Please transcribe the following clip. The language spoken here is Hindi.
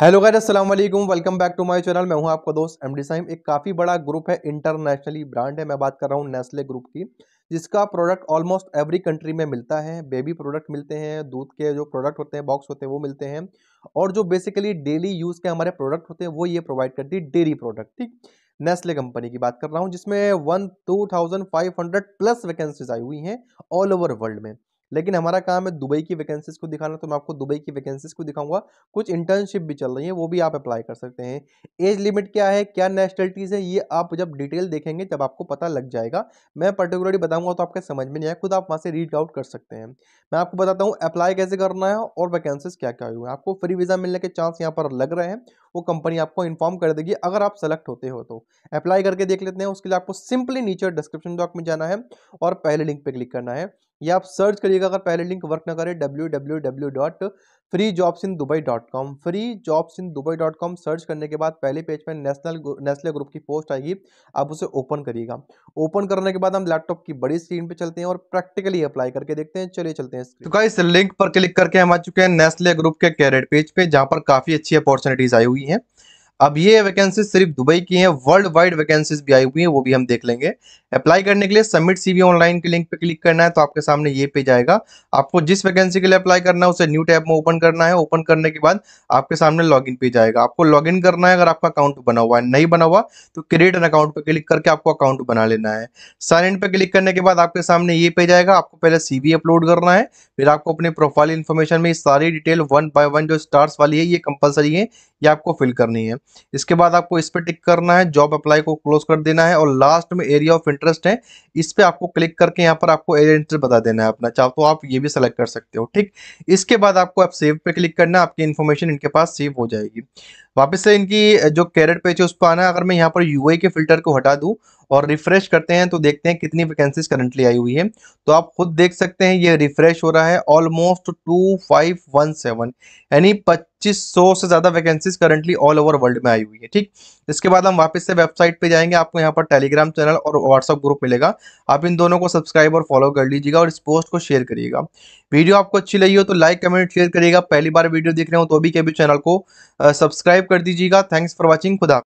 हेलो गैर अस्सलाम वालेकुम welcome back to my channel मैं हूं आपका दोस्त एम डी साहिम एक काफ़ी बड़ा ग्रुप है इंटरनेशनली ब्रांड है मैं बात कर रहा हूं नेस्ले ग्रुप की जिसका प्रोडक्ट ऑलमोस्ट एवरी कंट्री में मिलता है बेबी प्रोडक्ट मिलते हैं दूध के जो प्रोडक्ट होते हैं बॉक्स होते हैं वो मिलते हैं और जो बेसिकली डेली यूज़ के हमारे प्रोडक्ट होते हैं वो ये प्रोवाइड करती है डेरी प्रोडक्ट ठीक नेस्ले कंपनी की बात कर रहा हूँ जिसमें one two thousand five hundred plus vacancies आई हुई हैं ऑल ओवर वर्ल्ड में लेकिन हमारा काम है दुबई की वैकेंसीज को दिखाना तो मैं आपको दुबई की वैकेंसीज को दिखाऊंगा कुछ इंटर्नशिप भी चल रही है वो भी आप अप्लाई कर सकते हैं एज लिमिट क्या है क्या नेशनलिटीज़ है ये आप जब डिटेल देखेंगे तब आपको पता लग जाएगा मैं पर्टिकुलरली बताऊँगा तो आपके समझ में नहीं आया खुद आप वहाँ से रीड आउट कर सकते हैं मैं आपको बताता हूँ अप्लाई कैसे करना है और वैकेंसीज क्या क्या हुए आपको फ्री वीज़ा मिलने के चांस यहाँ पर लग रहे हैं वो कंपनी आपको इन्फॉर्म कर देगी अगर आप सेलेक्ट होते हो तो अप्लाई करके देख लेते हैं उसके लिए आपको सिंपली नीचे डिस्क्रिप्शन बॉक्स में जाना है और पहले लिंक पर क्लिक करना है या आप सर्च करिएगा अगर पहले लिंक वर्क ना करे W W W dot free jobs in Dubai dot com free jobs in Dubai dot com search करने के बाद पहले पेज पर नेशनल नेस्ले ग्रुप की पोस्ट आएगी आप उसे ओपन करिएगा ओपन करने के बाद हम लैपटॉप की बड़ी स्क्रीन पे चलते हैं और प्रैक्टिकली अप्लाई करके देखते हैं चलिए चलते हैं तो इस लिंक पर क्लिक करके हम आ चुके हैं नेस्ले ग्रुप के कैरेट पेज पे जहाँ पर काफ़ी अच्छी अपॉर्चुनिटीज़ आई हुई हैं अब ये वैकेंसी सिर्फ दुबई की है वर्ल्ड वाइड वैकेंसीज भी आई हुई है वो भी हम देख लेंगे अप्लाई करने के लिए सबमिट सीवी ऑनलाइन के लिंक पे क्लिक करना है तो आपके सामने ये पेज आएगा आपको जिस वैकेंसी के लिए अप्लाई करना है उसे न्यू टैब में ओपन करना है ओपन करने के बाद आपके सामने लॉग इन पेज आएगा आपको लॉग इन करना है अगर आपका अकाउंट बना हुआ है नहीं बना हुआ तो क्रिएट एन अकाउंट पर क्लिक करके आपको अकाउंट बना लेना है साइन इन पर क्लिक करने के बाद आपके सामने ये पेज आएगा आपको पहले सी अपलोड करना है फिर आपको अपने प्रोफाइल इन्फॉर्मेशन में सारी डिटेल वन बाय वन जो स्टार्स वाली है ये कंपलसरी है ये आपको फिल करनी है इसके बाद आपको इस पर टिक करना है जॉब अप्लाई को क्लोज कर देना है और लास्ट में एरिया ऑफ इंटरेस्ट है इस पर आपको क्लिक करके यहाँ पर आपको एरिया इंटरेस्ट बता देना है अपना चाहो तो आप ये भी सेलेक्ट कर सकते हो ठीक इसके बाद आपको आप सेव पे क्लिक करना है आपकी इन्फॉर्मेशन इनके पास सेव हो जाएगी वापस से इनकी जो कैरेट पेज है उस पर आना है अगर मैं यहाँ पर यूआई के फिल्टर को हटा दूँ और रिफ्रेश करते हैं तो देखते हैं कितनी वैकेंसीज करंटली आई हुई है तो आप खुद देख सकते हैं ये रिफ्रेश हो रहा है almost two five one seven यानी पच्चीस सौ से ज़्यादा vacancies currently all over world में आई हुई है ठीक इसके बाद हम वापस से वेबसाइट पे जाएंगे आपको यहाँ पर टेलीग्राम चैनल और व्हाट्सअप ग्रुप मिलेगा आप इन दोनों को सब्सक्राइब और फॉलो कर लीजिएगा और इस पोस्ट को शेयर करिएगा वीडियो आपको अच्छी लगी हो तो लाइक कमेंट शेयर करिएगा पहली बार वीडियो देख रहे हो तो भी कभी चैनल को सब्सक्राइब कर दीजिएगा थैंक्स फॉर वॉचिंग खुदा